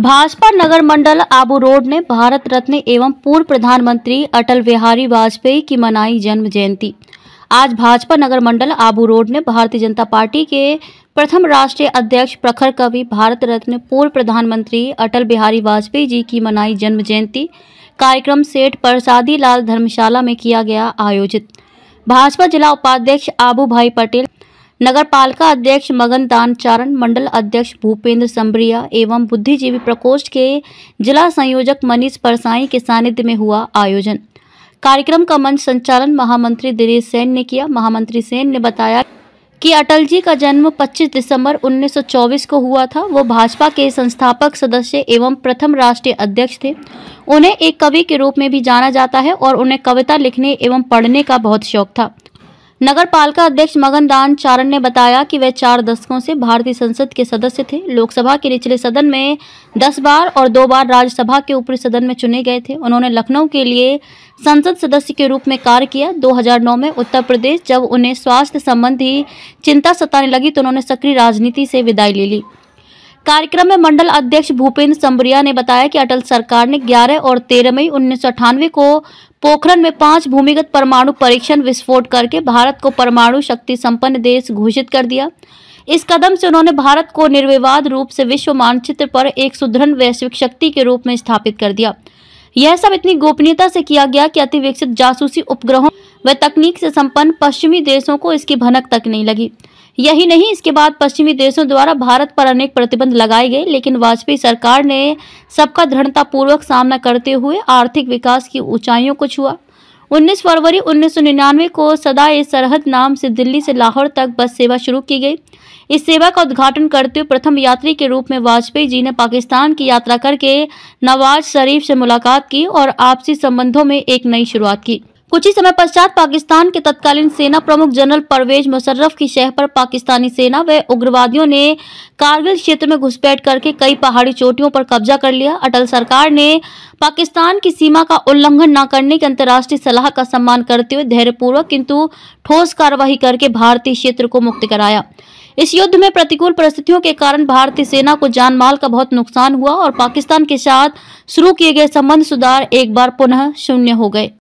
भाजपा नगर मंडल आबू रोड ने भारत रत्न एवं पूर्व प्रधानमंत्री अटल बिहारी वाजपेयी की मनाई जन्म जयंती आज भाजपा नगर मंडल आबू रोड ने भारतीय जनता पार्टी के प्रथम राष्ट्रीय अध्यक्ष प्रखर कवि भारत रत्न पूर्व प्रधानमंत्री अटल बिहारी वाजपेयी जी की मनाई जन्म जयंती कार्यक्रम सेठ प्रसादी लाल धर्मशाला में किया गया आयोजित भाजपा जिला उपाध्यक्ष आबू भाई पटेल नगर पालिका अध्यक्ष मगन दान चारण मंडल अध्यक्ष भूपेंद्र सम्बरिया एवं बुद्धिजीवी प्रकोष्ठ के जिला संयोजक मनीष परसाई के सानिध्य में हुआ आयोजन कार्यक्रम का मंच संचालन महामंत्री दिनेश सेन ने किया महामंत्री सेन ने बताया कि अटल जी का जन्म 25 दिसंबर 1924 को हुआ था वो भाजपा के संस्थापक सदस्य एवं प्रथम राष्ट्रीय अध्यक्ष थे उन्हें एक कवि के रूप में भी जाना जाता है और उन्हें कविता लिखने एवं पढ़ने का बहुत शौक था नगर पालिका अध्यक्ष मगन दान चारण ने बताया कि वे चार दशकों से भारतीय संसद के सदस्य थे लोकसभा के निचले सदन में दस बार और दो बार राज्यसभा के ऊपरी सदन में चुने गए थे उन्होंने लखनऊ के लिए संसद सदस्य के रूप में कार्य किया 2009 में उत्तर प्रदेश जब उन्हें स्वास्थ्य संबंधी चिंता सताने लगी तो उन्होंने सक्रिय राजनीति से विदाई ले ली कार्यक्रम में मंडल अध्यक्ष भूपेंद्र सम्बरिया ने बताया कि अटल सरकार ने 11 और 13 मई उन्नीस को पोखरण में पांच भूमिगत परमाणु परीक्षण विस्फोट करके भारत को परमाणु शक्ति संपन्न देश घोषित कर दिया इस कदम से उन्होंने भारत को निर्विवाद रूप से विश्व मानचित्र पर एक सुदृढ़ वैश्विक शक्ति के रूप में स्थापित कर दिया यह सब इतनी गोपनीयता से किया गया कि अति विकसित जासूसी उपग्रहों व तकनीक से संपन्न पश्चिमी देशों को इसकी भनक तक नहीं लगी यही नहीं इसके बाद पश्चिमी देशों द्वारा भारत पर अनेक प्रतिबंध लगाए गए लेकिन वाजपेयी सरकार ने सबका दृढ़तापूर्वक सामना करते हुए आर्थिक विकास की ऊंचाइयों को छुआ 19 फरवरी 1999 को सदा ए सरहद नाम से दिल्ली से लाहौर तक बस सेवा शुरू की गई इस सेवा का उद्घाटन करते हुए प्रथम यात्री के रूप में वाजपेयी जी ने पाकिस्तान की यात्रा करके नवाज शरीफ से मुलाकात की और आपसी संबंधों में एक नई शुरुआत की कुछ ही समय पश्चात पाकिस्तान के तत्कालीन सेना प्रमुख जनरल परवेज मुशर्रफ की शह पर पाकिस्तानी सेना व उग्रवादियों ने कारगिल क्षेत्र में घुसपैठ करके कई पहाड़ी चोटियों पर कब्जा कर लिया अटल सरकार ने पाकिस्तान की सीमा का उल्लंघन न करने की अंतर्राष्ट्रीय सलाह का सम्मान करते हुए धैर्यपूर्वक किंतु ठोस कार्रवाई करके भारतीय क्षेत्र को मुक्त कराया इस युद्ध में प्रतिकूल परिस्थितियों के कारण भारतीय सेना को जान माल का बहुत नुकसान हुआ और पाकिस्तान के साथ शुरू किए गए संबंध सुधार एक बार पुनः शून्य हो गए